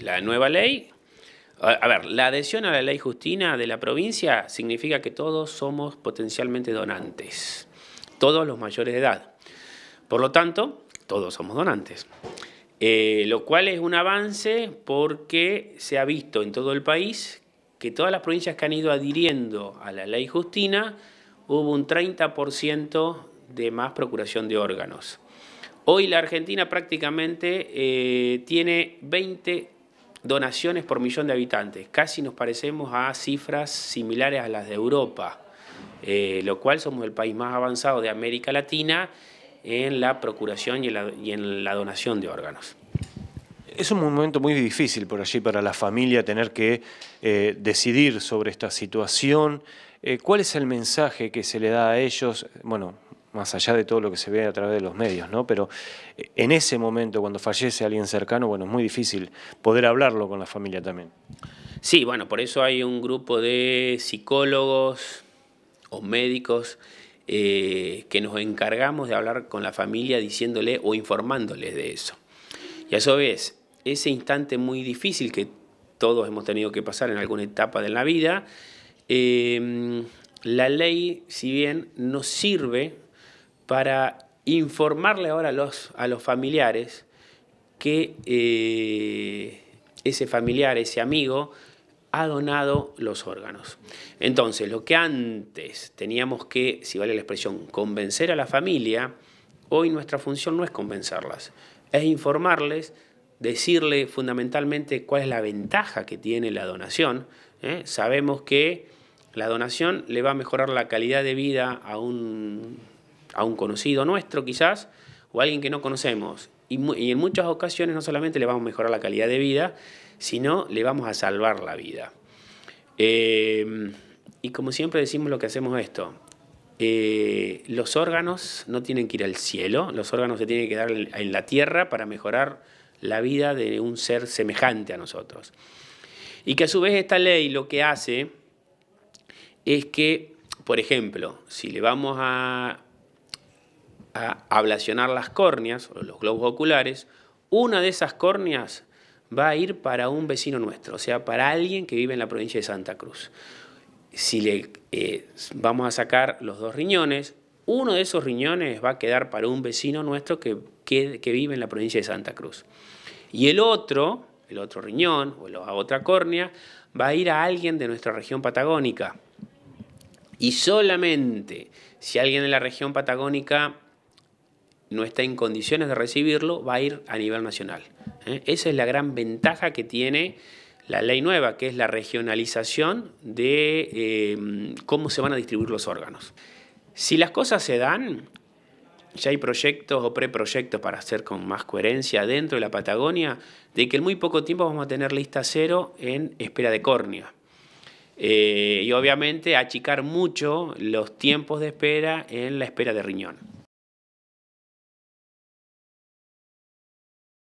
La nueva ley, a ver, la adhesión a la ley Justina de la provincia significa que todos somos potencialmente donantes, todos los mayores de edad. Por lo tanto, todos somos donantes. Eh, lo cual es un avance porque se ha visto en todo el país que todas las provincias que han ido adhiriendo a la ley Justina hubo un 30% de más procuración de órganos. Hoy la Argentina prácticamente eh, tiene 20 donaciones por millón de habitantes. Casi nos parecemos a cifras similares a las de Europa, eh, lo cual somos el país más avanzado de América Latina en la procuración y en la, donación de órganos. Es un momento muy difícil por allí para la familia tener que eh, decidir sobre esta situación. Eh, ¿Cuál es el mensaje que se le da a ellos? Bueno, más allá de todo lo que se ve a través de los medios, ¿no? Pero eh, en ese momento, cuando fallece alguien cercano, bueno, es muy difícil poder hablarlo con la familia también. Sí, bueno, por eso hay un grupo de psicólogos o médicos eh, que nos encargamos de hablar con la familia diciéndole o informándoles de eso. Y a su ese instante muy difícil que todos hemos tenido que pasar en alguna etapa de la vida, eh, la ley, si bien no sirve para informarle ahora a los, a los familiares que eh, ese familiar, ese amigo, ha donado los órganos. Entonces, lo que antes teníamos que, si vale la expresión, convencer a la familia, hoy nuestra función no es convencerlas, es informarles, decirle fundamentalmente cuál es la ventaja que tiene la donación. ¿eh? Sabemos que la donación le va a mejorar la calidad de vida a un a un conocido nuestro quizás o a alguien que no conocemos. Y, en muchas ocasiones no solamente le vamos a mejorar la calidad de vida, sino le vamos a salvar la vida. Em, y como siempre decimos lo que hacemos esto, eh, los órganos no tienen que ir al cielo, los órganos se tienen que dar en la tierra para mejorar la vida de un ser semejante a nosotros. Y que a su vez esta ley lo que hace es que, por ejemplo, si le vamos a a ablacionar las córneas, o los globos oculares, una de esas córneas va a ir para un vecino nuestro, o sea, para alguien que vive en la provincia de Santa Cruz. Si le eh, vamos a sacar los dos riñones, uno de esos riñones va a quedar para un vecino nuestro que, que vive en la provincia de Santa Cruz. Y el otro, el otro riñón o la otra córnea, va a ir a alguien de nuestra región patagónica. Y solamente si alguien de la región patagónica no está en condiciones de recibirlo, va a ir a nivel nacional. ¿eh? Esa es la gran ventaja que tiene la ley nueva, que es la regionalización de eh, cómo se van a distribuir los órganos. Si las cosas se dan, ya hay proyectos o preproyectos para hacer con más coherencia dentro de la Patagonia, de que en muy poco tiempo vamos a tener lista cero en espera de córnea. Eh, y obviamente achicar mucho los tiempos de espera en la espera de riñón.